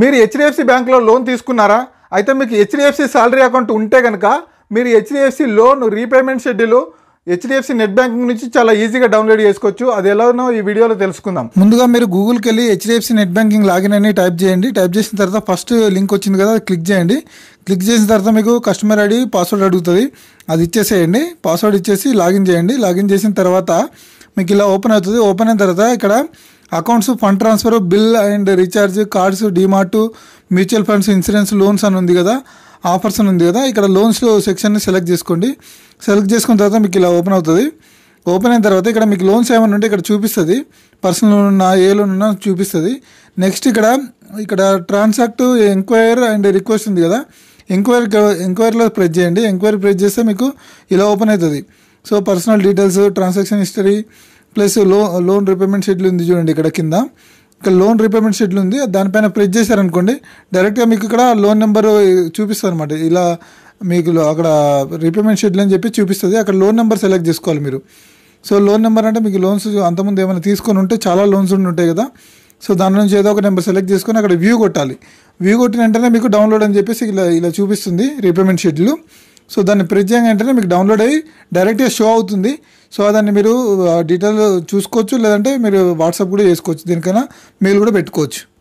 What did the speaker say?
మీరు హెచ్డిఎఫ్సి బ్యాంక్లో లోన్ తీసుకున్నారా అయితే మీకు హెచ్డిఎఫ్సి శాలరీ అకౌంట్ ఉంటే కనుక మీరు HDFC loan repayment schedule HDFC net banking నుంచి చాలా ఈజీగా డౌన్లోడ్ చేసుకోవచ్చు అది ఎలానో ఈ వీడియోలో తెలుసుకుందాం ముందుగా మీరు గూగుల్కి వెళ్ళి హెచ్డిఎఫ్సి నెట్ బ్యాంకింగ్ లాగిన్ అని టైప్ చేయండి టైప్ చేసిన తర్వాత ఫస్ట్ లింక్ వచ్చింది కదా క్లిక్ చేయండి క్లిక్ చేసిన తర్వాత మీకు కస్టమర్ ఐడి పాస్వర్డ్ అడుగుతుంది అది ఇచ్చేసేయండి పాస్వర్డ్ ఇచ్చేసి లాగిన్ చేయండి లాగిన్ చేసిన తర్వాత మీకు ఇలా ఓపెన్ అవుతుంది ఓపెన్ అయిన తర్వాత ఇక్కడ accounts fund transfer bill and recharge cards demat mutual funds insurance loans అని ఉంది కదా ఆఫర్స్ అని ఉంది కదా ఇక్కడ లోన్స్ సెక్షన్ని సెలెక్ట్ చేసుకోండి సెలెక్ట్ చేసుకున్న తర్వాత మీకు ఇలా ఓపెన్ అవుతుంది ఓపెన్ అయిన తర్వాత ఇక్కడ మీకు లోన్స్ ఏమైనా ఉంటే ఇక్కడ చూపిస్తుంది పర్సనల్ లోన్ ఉన్నా ఏ లోన్ ఉన్నా చూపిస్తుంది నెక్స్ట్ ఇక్కడ ఇక్కడ ట్రాన్సాక్ట్ ఎంక్వైర్ అండ్ రిక్వెస్ట్ ఉంది కదా ఎంక్వైరీ ఎంక్వైరీలో ప్రెస్ చేయండి ఎంక్వైరీ ప్రెస్ చేస్తే మీకు ఇలా ఓపెన్ అవుతుంది so personal details transaction history plus లో లోన్ రీపేమెంట్ షెడ్యూల్ ఉంది చూడండి ఇక్కడ కింద ఇక్కడ లోన్ రీపేమెంట్ షెడ్యూల్ ఉంది దానిపైన ప్రెస్ చేశారనుకోండి డైరెక్ట్గా మీకు ఇక్కడ లోన్ నెంబర్ చూపిస్తుంది అనమాట ఇలా మీకు అక్కడ రీపేమెంట్ షెడ్యూల్ అని చెప్పి చూపిస్తుంది అక్కడ లోన్ నెంబర్ సెలెక్ట్ చేసుకోవాలి మీరు సో లోన్ నెంబర్ అంటే మీకు లోన్స్ అంతకుముందు ఏమైనా తీసుకొని ఉంటే చాలా లోన్స్ ఉండి ఉంటాయి కదా సో దాని నుంచి ఏదో ఒక నెంబర్ సెలెక్ట్ చేసుకొని అక్కడ వ్యూ కొట్టాలి వ్యూ కొట్టిన వెంటనే మీకు డౌన్లోడ్ అని చెప్పేసి ఇలా ఇలా చూపిస్తుంది రీపేమెంట్ షెడ్యూల్ సో దాన్ని ప్రెస్ చేయగానే మీకు డౌన్లోడ్ అయ్యి డైరెక్ట్గా షో అవుతుంది సో దాన్ని మీరు డీటెయిల్ చూసుకోవచ్చు లేదంటే మీరు వాట్సాప్ కూడా చేసుకోవచ్చు దీనికైనా మెయిల్ కూడా పెట్టుకోవచ్చు